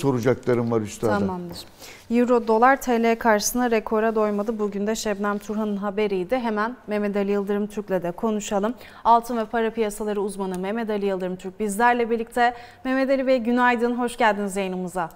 soracaklarım var üstadım. Tamamdır. Euro dolar TL karşısına rekora doymadı. Bugün de Şebnem Turhan'ın haberiydi. Hemen Mehmet Ali Yıldırım Türk'le de konuşalım. Altın ve para piyasaları uzmanı Mehmet Ali Yıldırım Türk bizlerle birlikte. Mehmet Ali Bey günaydın, hoş geldiniz yayınımıza.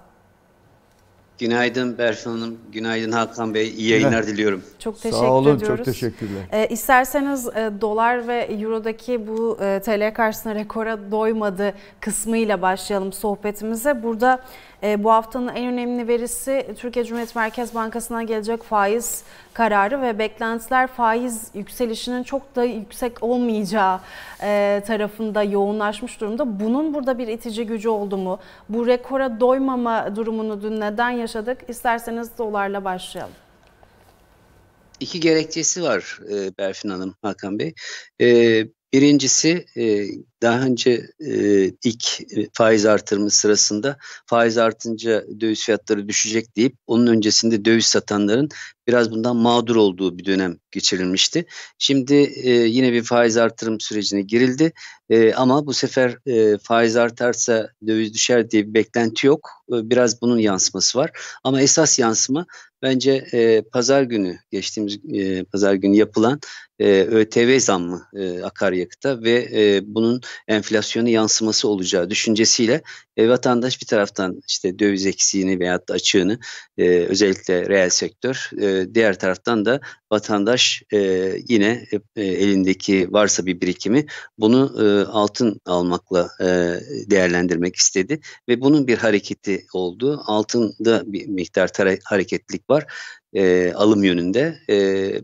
Günaydın Berfin Hanım, günaydın Hakan Bey. İyi yayınlar diliyorum. Çok teşekkür ediyoruz. Sağ olun, ediyoruz. çok teşekkürler. Ee, isterseniz e, dolar ve eurodaki bu e, TL karşısında rekora doymadı kısmıyla başlayalım sohbetimize. Burada e, bu haftanın en önemli verisi Türkiye Cumhuriyet Merkez Bankası'na gelecek faiz kararı ve beklentiler faiz yükselişinin çok da yüksek olmayacağı e, tarafında yoğunlaşmış durumda. Bunun burada bir itici gücü oldu mu? Bu rekora doymama durumunu dün neden yaşadık? İsterseniz dolarla başlayalım. İki gerekçesi var e, Berfin Hanım, Hakan Bey. E, birincisi daha önce e, ilk e, faiz artırımı sırasında faiz artınca döviz fiyatları düşecek deyip onun öncesinde döviz satanların biraz bundan mağdur olduğu bir dönem geçirilmişti. Şimdi e, yine bir faiz artırım sürecine girildi e, ama bu sefer e, faiz artarsa döviz düşer diye bir beklenti yok. E, biraz bunun yansıması var ama esas yansıma bence e, pazar günü geçtiğimiz e, pazar günü yapılan e, ÖTV zammı e, akaryakıta ve e, bunun enflasyonu yansıması olacağı düşüncesiyle e, vatandaş bir taraftan işte döviz eksiğini veyahut da açığını e, özellikle reel sektör e, diğer taraftan da vatandaş e, yine e, elindeki varsa bir birikimi bunu e, altın almakla e, değerlendirmek istedi ve bunun bir hareketi oldu. Altında bir miktar hareketlilik var e, alım yönünde. E,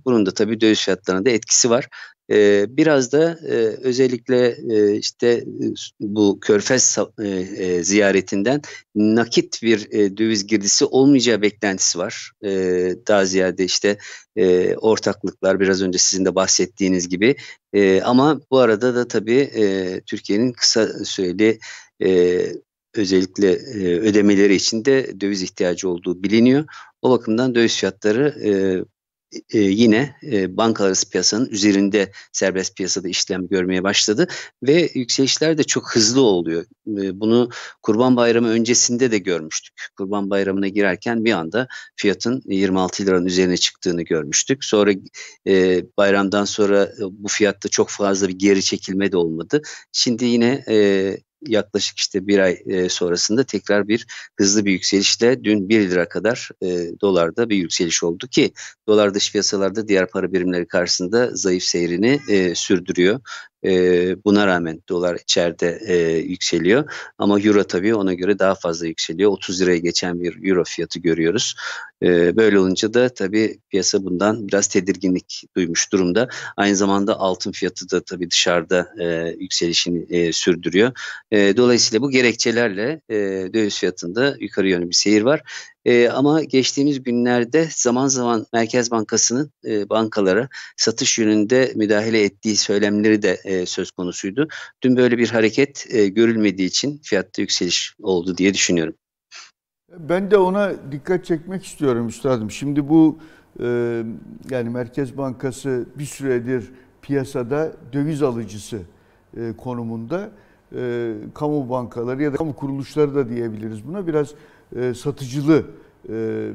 bunun da tabii döviz fiyatlarına da etkisi var. E, biraz da e, özellikle e, işte e, bu körfez e, e, ziyaretinden nakit bir e, döviz girdisi olmayacağı beklentisi var. E, daha ziyade işte e, ortaklıklar biraz önce sizin de bahsettiğiniz gibi. E, ama bu arada da tabii e, Türkiye'nin kısa süreli e, özellikle e, ödemeleri için de döviz ihtiyacı olduğu biliniyor. O bakımdan döviz fiyatları e, e, e, yine e, bankalar piyasanın üzerinde serbest piyasada işlem görmeye başladı ve yükselişler de çok hızlı oluyor. E, bunu Kurban Bayramı öncesinde de görmüştük. Kurban Bayramı'na girerken bir anda fiyatın 26 liranın üzerine çıktığını görmüştük. Sonra e, bayramdan sonra e, bu fiyatta çok fazla bir geri çekilme de olmadı. Şimdi yine e, yaklaşık işte bir ay e, sonrasında tekrar bir hızlı bir yükselişle dün 1 lira kadar e, dolarda bir yükseliş oldu ki dolar dış piyasalarda diğer para birimleri karşısında zayıf seyrini e, sürdürüyor. E, buna rağmen dolar içeride e, yükseliyor. Ama euro tabii ona göre daha fazla yükseliyor. 30 liraya geçen bir euro fiyatı görüyoruz. E, böyle olunca da tabii piyasa bundan biraz tedirginlik duymuş durumda. Aynı zamanda altın fiyatı da tabii dışarıda e, yükselişini e, sürdürüyor. E, dolayısıyla bu gerekçelerle e, döviz fiyatında yukarı yönlü bir seyir var. E, ama geçtiğimiz günlerde zaman zaman Merkez Bankası'nın e, bankalara satış yönünde müdahale ettiği söylemleri de e, söz konusuydu. Dün böyle bir hareket e, görülmediği için fiyatta yükseliş oldu diye düşünüyorum. Ben de ona dikkat çekmek istiyorum üstadım. Şimdi bu e, yani Merkez Bankası bir süredir piyasada döviz alıcısı e, konumunda e, kamu bankaları ya da kamu kuruluşları da diyebiliriz buna biraz e, satıcılı e,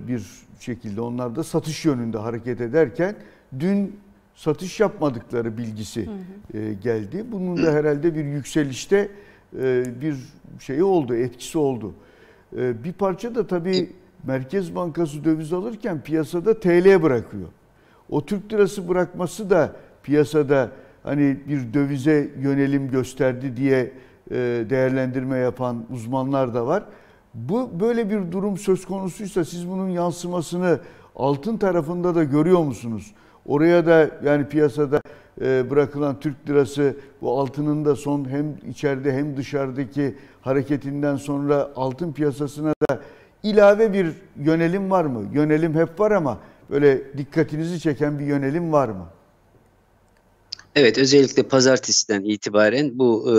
bir şekilde onlar da satış yönünde hareket ederken dün satış yapmadıkları bilgisi hı hı. E, geldi. Bunun da herhalde bir yükselişte bir şeyi oldu, etkisi oldu. bir parça da tabii Merkez Bankası döviz alırken piyasada TL bırakıyor. O Türk lirası bırakması da piyasada hani bir dövize yönelim gösterdi diye değerlendirme yapan uzmanlar da var. Bu böyle bir durum söz konusuysa siz bunun yansımasını altın tarafında da görüyor musunuz? Oraya da yani piyasada e, bırakılan Türk lirası bu altının da son hem içeride hem dışarıdaki hareketinden sonra altın piyasasına da ilave bir yönelim var mı? Yönelim hep var ama böyle dikkatinizi çeken bir yönelim var mı? Evet özellikle pazartesiden itibaren bu e,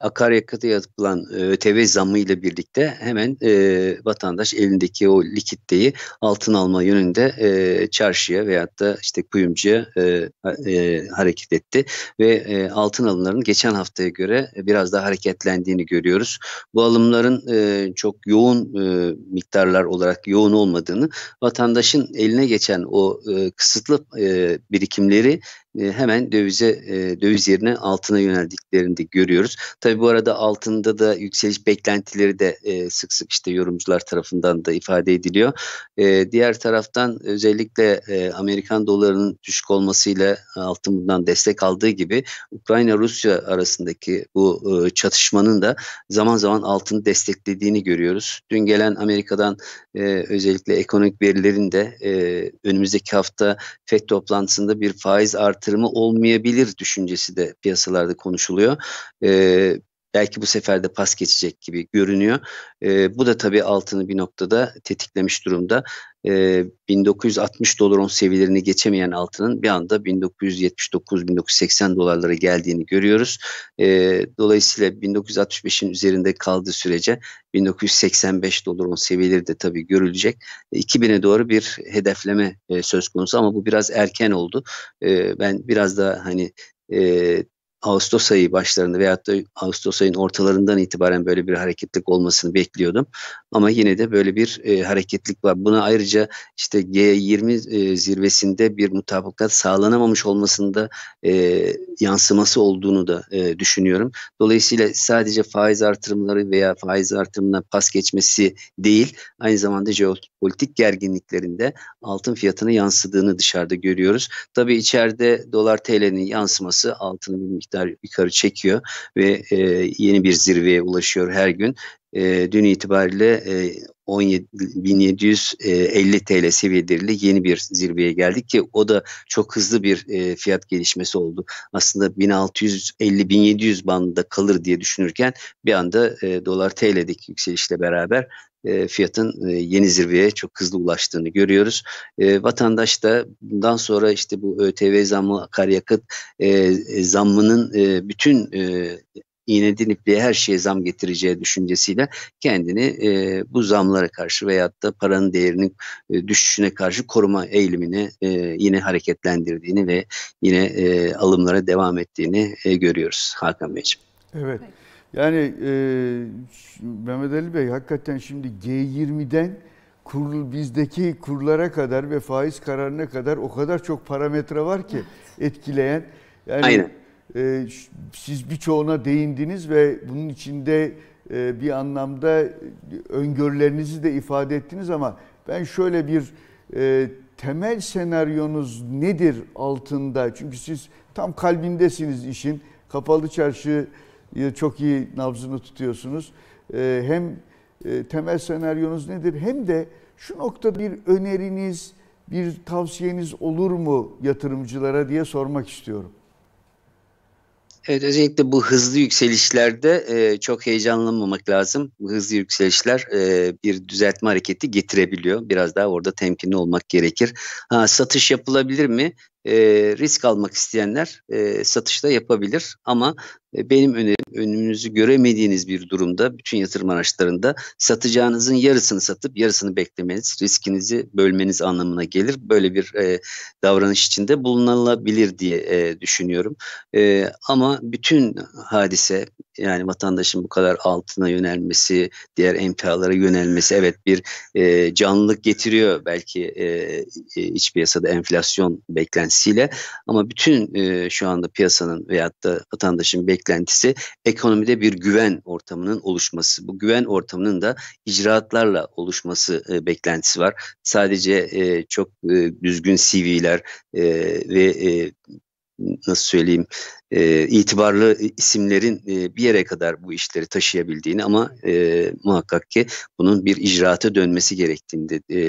akaryakıta yapılan e, ÖTV zammı ile birlikte hemen e, vatandaş elindeki o likitteyi altın alma yönünde e, çarşıya veyahut da işte kuyumcuya e, e, hareket etti ve e, altın alımlarının geçen haftaya göre biraz daha hareketlendiğini görüyoruz. Bu alımların e, çok yoğun e, miktarlar olarak yoğun olmadığını vatandaşın eline geçen o e, kısıtlı e, birikimleri e, hemen dövize e, döviz yerine altına yöneldiklerini de görüyoruz. Tabii bu arada altında da yükseliş beklentileri de e, sık sık işte yorumcular tarafından da ifade ediliyor. diğer taraftan özellikle Amerikan dolarının düşük olmasıyla altın bundan destek aldığı gibi Ukrayna-Rusya arasındaki bu çatışmanın da zaman zaman altını desteklediğini görüyoruz. Dün gelen Amerika'dan özellikle ekonomik verilerin de önümüzdeki hafta FED toplantısında bir faiz artı yatırımı olmayabilir düşüncesi de piyasalarda konuşuluyor. E, belki bu sefer de pas geçecek gibi görünüyor. E, bu da tabii altını bir noktada tetiklemiş durumda. E, 1960 dolar on seviyelerini geçemeyen altının bir anda 1979-1980 dolarlara geldiğini görüyoruz. E, dolayısıyla 1965'in üzerinde kaldığı sürece 1985 dolar on seviyeleri de tabii görülecek. E, 2000'e doğru bir hedefleme e, söz konusu ama bu biraz erken oldu. E, ben biraz da hani e, Ağustos ayı başlarında veyahut da Ağustos ayının ortalarından itibaren böyle bir hareketlik olmasını bekliyordum ama yine de böyle bir e, hareketlik var. Buna ayrıca işte G20 e, zirvesinde bir mutabakat sağlanamamış olmasında e, yansıması olduğunu da e, düşünüyorum. Dolayısıyla sadece faiz artırımları veya faiz artırımına pas geçmesi değil, aynı zamanda jeopolitik gerginliklerinde altın fiyatını yansıdığını dışarıda görüyoruz. Tabii içeride dolar TL'nin yansıması altını bir miktar yukarı çekiyor ve e, yeni bir zirveye ulaşıyor her gün e, dün itibariyle e, 17, TL seviyeleriyle yeni bir zirveye geldik ki o da çok hızlı bir e, fiyat gelişmesi oldu. Aslında 1650-1700 bandında kalır diye düşünürken bir anda e, dolar TL'deki yükselişle beraber e, fiyatın e, yeni zirveye çok hızlı ulaştığını görüyoruz. E, vatandaş da bundan sonra işte bu ÖTV zammı, akaryakıt e, e, zammının e, bütün e, iğneden ipliğe her şeye zam getireceği düşüncesiyle kendini e, bu zamlara karşı veyahut da paranın değerinin e, düşüşüne karşı koruma eğilimini e, yine hareketlendirdiğini ve yine e, alımlara devam ettiğini e, görüyoruz Hakan Beyciğim. Evet. Yani e, Mehmet Ali Bey hakikaten şimdi G20'den kur, bizdeki kurlara kadar ve faiz kararına kadar o kadar çok parametre var ki etkileyen. Yani Aynen ee, siz birçoğuna değindiniz ve bunun içinde e, bir anlamda e, öngörülerinizi de ifade ettiniz ama ben şöyle bir e, temel senaryonuz nedir altında? Çünkü siz tam kalbindesiniz işin. Kapalı çarşıyı çok iyi nabzını tutuyorsunuz. hem temel senaryonuz nedir? Hem de şu nokta bir öneriniz, bir tavsiyeniz olur mu yatırımcılara diye sormak istiyorum. Evet özellikle bu hızlı yükselişlerde e, çok heyecanlanmamak lazım. Bu hızlı yükselişler e, bir düzeltme hareketi getirebiliyor. Biraz daha orada temkinli olmak gerekir. Ha, satış yapılabilir mi? e, risk almak isteyenler e, satışta yapabilir ama e, benim önerim önünüzü göremediğiniz bir durumda bütün yatırım araçlarında satacağınızın yarısını satıp yarısını beklemeniz, riskinizi bölmeniz anlamına gelir. Böyle bir e, davranış içinde bulunulabilir diye e, düşünüyorum. E, ama bütün hadise, yani vatandaşın bu kadar altına yönelmesi, diğer emtialara yönelmesi evet bir e, canlılık getiriyor belki e, e, iç piyasada enflasyon beklentisiyle ama bütün e, şu anda piyasanın veyahut da vatandaşın beklentisi ekonomide bir güven ortamının oluşması. Bu güven ortamının da icraatlarla oluşması e, beklentisi var. Sadece e, çok e, düzgün CV'ler e, ve e, nasıl söyleyeyim e, itibarlı isimlerin e, bir yere kadar bu işleri taşıyabildiğini ama e, muhakkak ki bunun bir icraata dönmesi gerektiğinde e,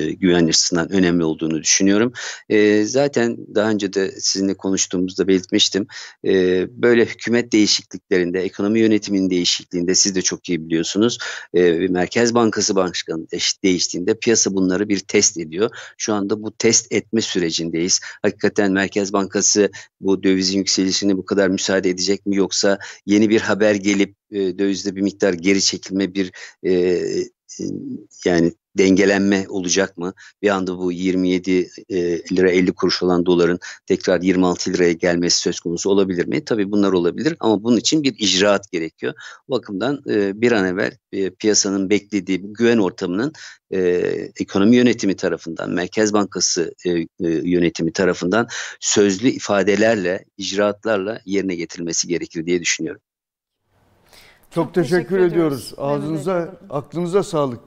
e, güven açısından önemli olduğunu düşünüyorum. E, zaten daha önce de sizinle konuştuğumuzda belirtmiştim. E, böyle hükümet değişikliklerinde, ekonomi yönetiminin değişikliğinde siz de çok iyi biliyorsunuz. E, Merkez Bankası Başkanı değiştiğinde piyasa bunları bir test ediyor. Şu anda bu test etme sürecindeyiz. Hakikaten Merkez Bankası politikası bu dövizin yükselişini bu kadar müsaade edecek mi yoksa yeni bir haber gelip e, dövizde bir miktar geri çekilme bir e, ee, yani dengelenme olacak mı? Bir anda bu 27 e, lira 50 kuruş olan doların tekrar 26 liraya gelmesi söz konusu olabilir mi? Tabii bunlar olabilir ama bunun için bir icraat gerekiyor. O bakımdan e, bir an evvel e, piyasanın beklediği güven ortamının ekonomi yönetimi tarafından, Merkez Bankası yönetimi tarafından sözlü ifadelerle, icraatlarla yerine getirilmesi gerekir diye düşünüyorum. Çok, teşekkür, teşekkür ediyoruz. Ağzınıza, aklınıza sağlık.